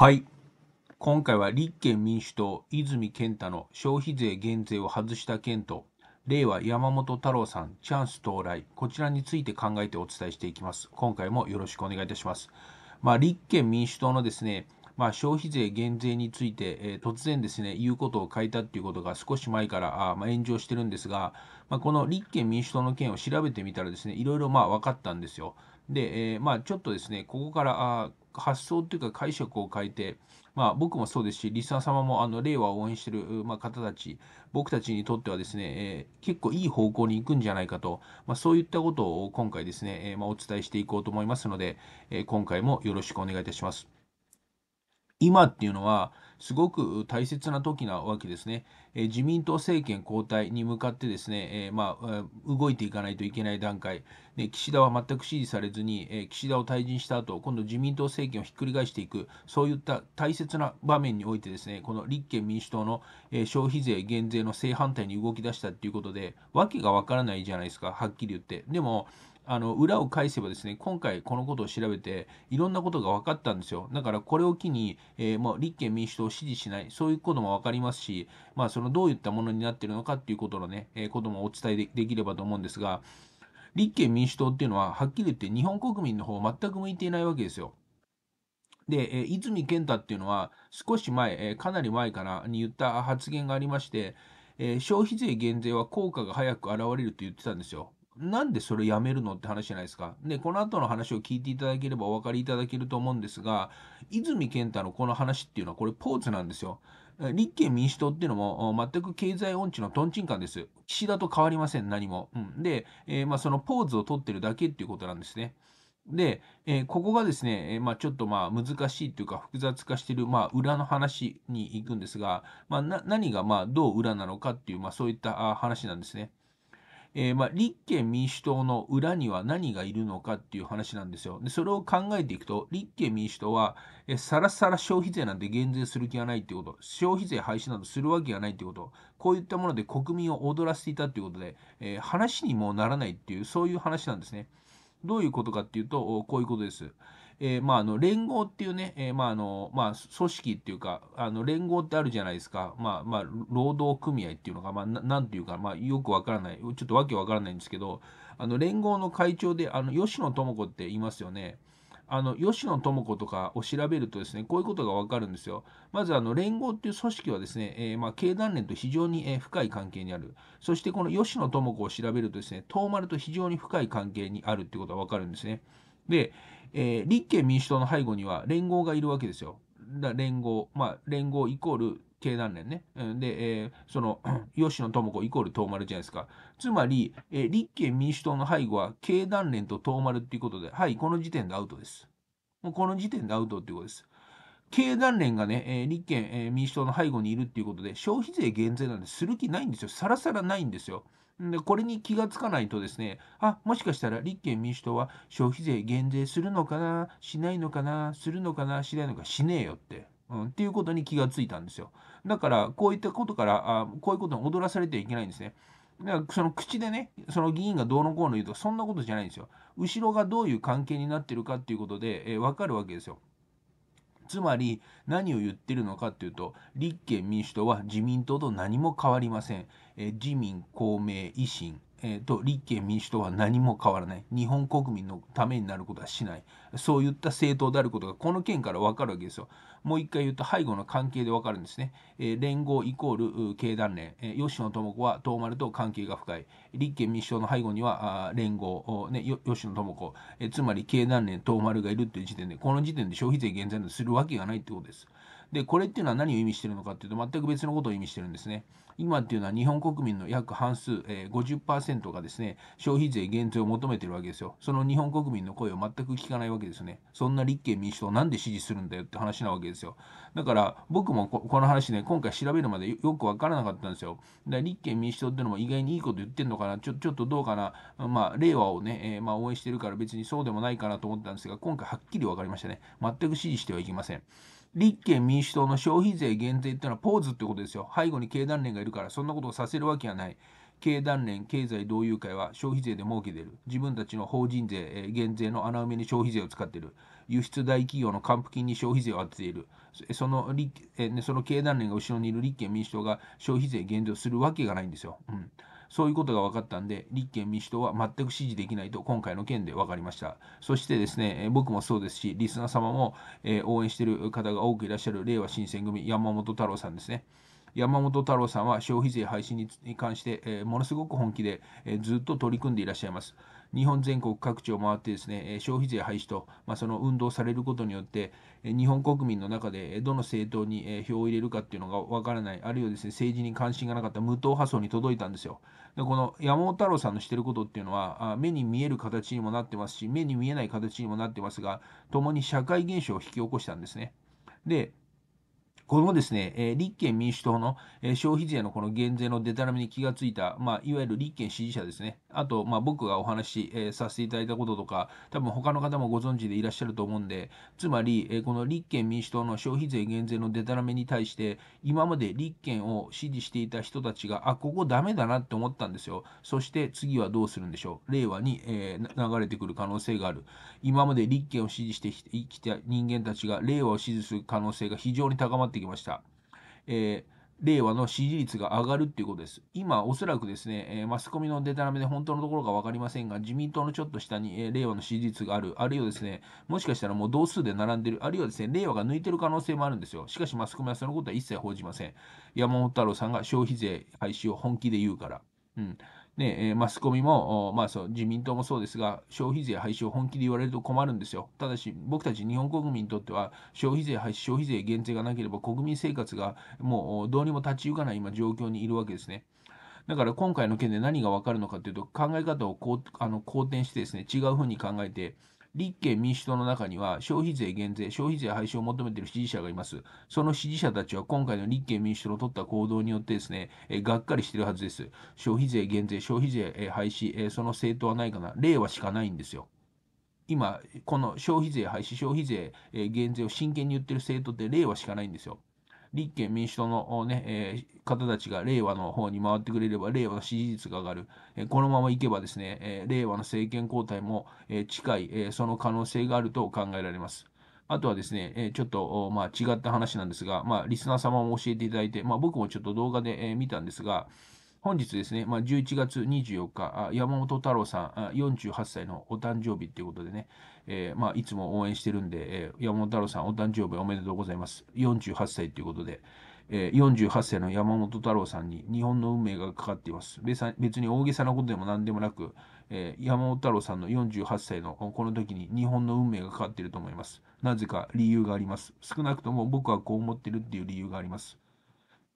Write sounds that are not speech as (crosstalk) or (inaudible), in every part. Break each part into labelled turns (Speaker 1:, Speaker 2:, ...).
Speaker 1: はい。今回は立憲民主党泉健太の消費税減税を外した件と、令和山本太郎さんチャンス到来、こちらについて考えてお伝えしていきます。今回もよろしくお願いいたします。まあ、立憲民主党のですね、まあ、消費税減税について、えー、突然ですね、言うことを変えたっていうことが少し前からあ、まあ、炎上してるんですが、まあ、この立憲民主党の件を調べてみたらですね、いろいろまあ分かったんですよ。で、えー、まあちょっとですね、ここからあ発想というか解釈を変えて、まあ、僕もそうですし、リスナー様もあの令和を応援している、ま方たち、僕たちにとってはですね、えー、結構いい方向に行くんじゃないかと、まあ、そういったことを今回ですね、えー、まあ、お伝えしていこうと思いますので、えー、今回もよろしくお願いいたします。今っていうのはすごく大切な時なわけですね。え自民党政権交代に向かってですね、えまあ、動いていかないといけない段階、ね、岸田は全く支持されずに、え岸田を退陣した後今度自民党政権をひっくり返していく、そういった大切な場面において、ですねこの立憲民主党の、え消費税減税の正反対に動き出したということで、訳がわからないじゃないですか、はっきり言って。でもあの裏を返せばですね今回このことを調べていろんなことが分かったんですよだからこれを機に、えー、ま立憲民主党を支持しないそういうことも分かりますし、まあ、そのどういったものになっているのかっていうことのね、えー、こともお伝えできればと思うんですが立憲民主党っていうのははっきり言って日本国民の方全く向いていないわけですよ。で、え泉健太っていうのは少し前、えかなり前からに言った発言がありまして、え消費税減税は効果が早く現れると言ってたんですよ。なんでそれやめるのって話じゃないですか。で、この後の話を聞いていただければお分かりいただけると思うんですが、泉健太のこの話っていうのはこれポーズなんですよ。立憲民主党っていうのも全く経済音痴のとんちんかんです。岸田と変わりません、何も。うん、で、えー、まあ、そのポーズを取ってるだけっていうことなんですね。で、えー、ここがですね、えー、まあ、ちょっとまあ難しいというか複雑化してる、まあ、裏の話に行くんですが、まあ、何がまあどう裏なのかっていう、まあ、そういった話なんですね。えー、まあ、立憲民主党の裏には何がいるのかっていう話なんですよ。でそれを考えていくと、立憲民主党は、えー、さらさら消費税なんて減税する気がないってこと、消費税廃止などするわけがないってこと、こういったもので国民を踊らせていたっていうことで、えー、話にもならないっていう、そういう話なんですね。どういうことかっていうと、こういうことです。えー、まあ、の連合っていうね、えー、まあのまあ、組織っていうかあの連合ってあるじゃないですか、まあまあ、労働組合っていうのが、まあ、なんていうか、まあ、よくわからないちょっとわけわからないんですけどあの連合の会長であの吉野智子っていますよね。あの吉野智子とかを調べるとですねこういうことがわかるんですよ。まずあの連合っていう組織はですね、えー、ま経団連と非常に、え深い関係にあるそしてこの吉野智子を調べるとですね東丸と非常に深い関係にあるってことがわかるんですね。で、えー、立憲民主党の背後には連合がいるわけですよ。だ連合、まあ、連合イコール経団連ね。で、えー、その、吉 (clears throat) 野智子イコール東丸じゃないですか。つまり、えー、立憲民主党の背後は経団連と東丸っていうことで、はい、この時点でアウトです。もうこの時点でアウトっていうことです。経団連がね、えー、立憲、え民主党の背後にいるっていうことで、消費税減税なんてする気ないんですよ。さらさらないんですよ。でこれに気がつかないとですね、あ、もしかしたら立憲民主党は消費税減税するのかな、しないのかな、するのかな、しないのか、しねえよって、うん、っていうことに気がついたんですよ。だから、こういったことから、あこういうことに踊らされてはいけないんですね。だからその口でね、その議員がどうのこうの言うと、そんなことじゃないんですよ。後ろがどういう関係になってるかっていうことで、えー、分かるわけですよ。つまり何を言ってるのかっていうと立憲民主党は自民党と何も変わりません、え自民公明維新えーと、立憲民主党は何も変わらない日本国民のためになることはしないそういった政党であることがこの件から分かるわけですよもう一回言うと背後の関係で分かるんですね、えー、連合イコール経団連、えー、吉野智子は東丸と関係が深い立憲民主党の背後にはあ連合、ね、吉野智子、えー、つまり経団連東丸がいるという時点でこの時点で消費税減税などするわけがないってことですで、これっていうのは何を意味してるのかっていうと、全く別のことを意味してるんですね。今っていうのは日本国民の約半数、えー、50%がですね、消費税減税を求めてるわけですよ。その日本国民の声を全く聞かないわけですね。そんな立憲民主党なんで支持するんだよって話なわけですよ。だから僕もこの話ね、今回調べるまでよくわからなかったんですよ。だ立憲民主党っていうのも意外にいいこと言ってんのかな、ちょちょっとどうかな、まあ、令和をね、えー、まあ、応援してるから別にそうでもないかなと思ったんですが、今回はっきり分かりましたね。全く支持してはいけません。立憲民主党の消費税減税ってのはポーズってことですよ。背後に経団連がいるから、そんなことをさせるわけがない。経団連経済同友会は消費税で儲けてる。自分たちの法人税、減税の穴埋めに消費税を使ってる。輸出大企業の還付金に消費税を当てている。そのその経団連が後ろにいる立憲民主党が消費税減税をするわけがないんですよ。うんそういうことが分かったんで、立憲民主党は全く支持できないと今回の件で分かりました。そしてですね、僕もそうですし、リスナー様も応援している方が多くいらっしゃる、れいわ新選組、山本太郎さんですね。山本太郎さんは消費税廃止に関して、えー、ものすごく本気で、えー、ずっと取り組んでいらっしゃいます。日本全国各地を回ってですね、消費税廃止と、まあ、その運動されることによって、日本国民の中でどの政党に票を入れるかっていうのがわからない、あるいはですね、政治に関心がなかった無党派層に届いたんですよ。でこの山本太郎さんのしてることっていうのは、目に見える形にもなってますし、目に見えない形にもなってますが、共に社会現象を引き起こしたんですね。で、このですね、え立憲民主党の、え消費税のこの減税のデタラメに気がついた、まあ、いわゆる立憲支持者ですね、あと、まあ、僕がお話し、えー、させていただいたこととか、多分他の方もご存知でいらっしゃると思うんで、つまり、えー、この立憲民主党の消費税減税のデタラメに対して、今まで立憲を支持していた人たちが、あ、ここダメだなって思ったんですよ。そして次はどうするんでしょう。令和に、えー、流れてくる可能性がある。今まで立憲を支持してきた人間たちが、令和を支持する可能性が非常に高まってきました。えー令和の支持率が上がるっていうことです。今、おそらくですね、えー、マスコミのデタラメで本当のところが分かりませんが、自民党のちょっと下に、えー、令和の支持率がある、あるいはですね、もしかしたらもう同数で並んでる、あるいはですね、令和が抜いてる可能性もあるんですよ。しかし、マスコミはそのことは一切報じません。山本太郎さんが消費税廃止を本気で言うから。うん。ねえマスコミも、まあ、そう自民党もそうですが、消費税廃止を本気で言われると困るんですよ。ただし、僕たち日本国民にとっては、消費税廃止、消費税減税がなければ、国民生活がもうどうにも立ち行かない今、状況にいるわけですね。だから今回の件で何が分かるのかというと、考え方をこうあの好転してですね、違うふうに考えて、立憲民主党の中には消費税減税、消費税廃止を求めている支持者がいます。その支持者たちは今回の立憲民主党の取った行動によってですね、えがっかりしてるはずです。消費税減税、消費税、え廃止、えその政党はないかな、例はしかないんですよ。今、この消費税廃止、消費税、え減税を真剣に言ってる政党って例はしかないんですよ。立憲民主党のね、えー、方たちが令和の方に回ってくれれば、令和の支持率が上がる。えー、このままいけばですね、えー、令和の政権交代も、え近い、えその可能性があると考えられます。あとはですね、ちょっと、まあ、違った話なんですが、まあ、リスナー様も教えていただいて、まあ、僕もちょっと動画で、見たんですが、本日ですね、まあ、11月24日、山本太郎さん、48歳のお誕生日ということでね、えー、まあ、いつも応援してるんで、えー、山本太郎さん、お誕生日おめでとうございます。48歳ということで、えー、48歳の山本太郎さんに日本の運命がかかっています。別に大げさなことでも何でもなく、えー、山本太郎さんの48歳のこの時に日本の運命がかかっていると思います。なぜか理由があります。少なくとも僕はこう思ってるっていう理由があります。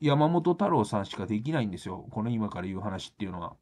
Speaker 1: 山本太郎さんしかできないんですよ。この今から言う話っていうのは。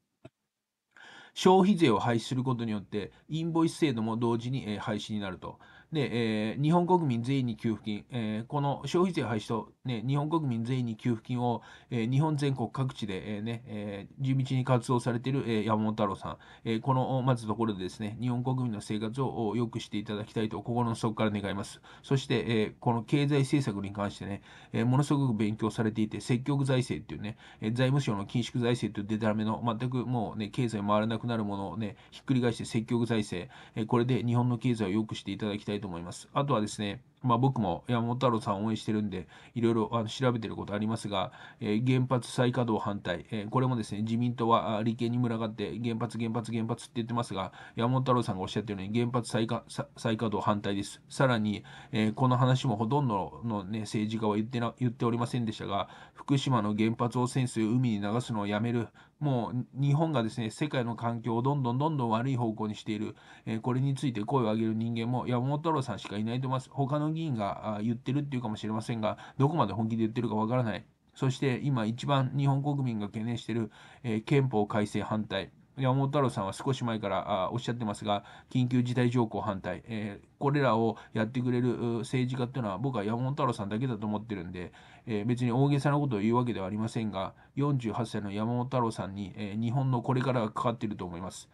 Speaker 1: 消費税を廃止することによって、インボイス制度も同時に廃止になると。で、えー、日本国民全員に給付金、えー、この消費税廃止と、ね、日本国民全員に給付金を、えー、日本全国各地で、えー、ねえー、地道に活動されている、えー、山本太郎さん、えー、このまずところでですね、日本国民の生活を良くしていただきたいと心の底から願います。そして、えー、この経済政策に関してね、えー、ものすごく勉強されていて、積極財政っていうね、えー、財務省の緊縮財政というデタラメの、全くもうね、経済回らなくなるものをね、ひっくり返して積極財政、えー、これで日本の経済を良くしていただきたいと思います。あとはですね、まあ、僕も山本太郎さんを応援してるんで、いろいろあの調べてることありますが、えー、原発再稼働反対、えー、これもですね、自民党は利権に群がって原発、原発、原発って言ってますが、山本太郎さんがおっしゃったように原発再稼働反対です。さらに、えー、この話もほとんどの、ね、政治家は言ってな言っておりませんでしたが、福島の原発汚染水を海に流すのをやめる、もう日本がですね世界の環境をどんどんどんどん悪い方向にしている、えー、これについて声を上げる人間も山本太郎さんしかいないと思います。他の議員が言ってるっていうかもしれませんが、どこまで本気で言ってるかわからない。そして今一番日本国民が懸念している、えー、憲法改正反対。山本太郎さんは少し前からあおっしゃってますが、緊急事態条項反対、えー、これらをやってくれる政治家っていうのは、僕は山本太郎さんだけだと思ってるんで、えー、別に大げさなことを言うわけではありませんが、48歳の山本太郎さんに、えー、日本のこれからがかかっていると思います。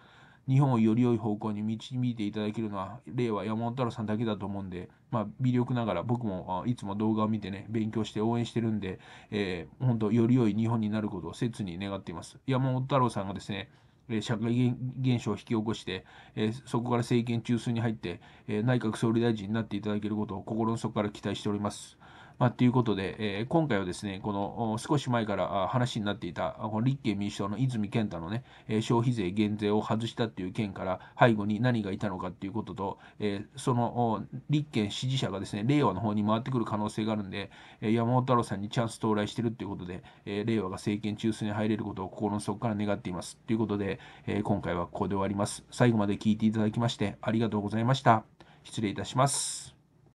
Speaker 1: 日本をより良い方向に導いていただけるのは、令和山本太郎さんだけだと思うんで、まあ、微力ながら僕もいつも動画を見てね、勉強して応援してるんで、えー、本当より良い日本になることを切に願っています。山本太郎さんがですね、え社会現象を引き起こして、えそこから政権中枢に入って、え内閣総理大臣になっていただけることを心の底から期待しております。まあ、ということで、えー、今回はですね、この少し前から話になっていた、この立憲民主党の泉健太のね、消費税減税を外したっていう件から背後に何がいたのかっていうことと、えー、その立憲支持者がですね、令和の方に回ってくる可能性があるんで、山本太郎さんにチャンス到来してるっていうことで、えー、令和が政権中枢に入れることを心の底から願っています。ということで、えー、今回はここで終わります。最後まで聞いていただきましてありがとうございました。失礼いたします。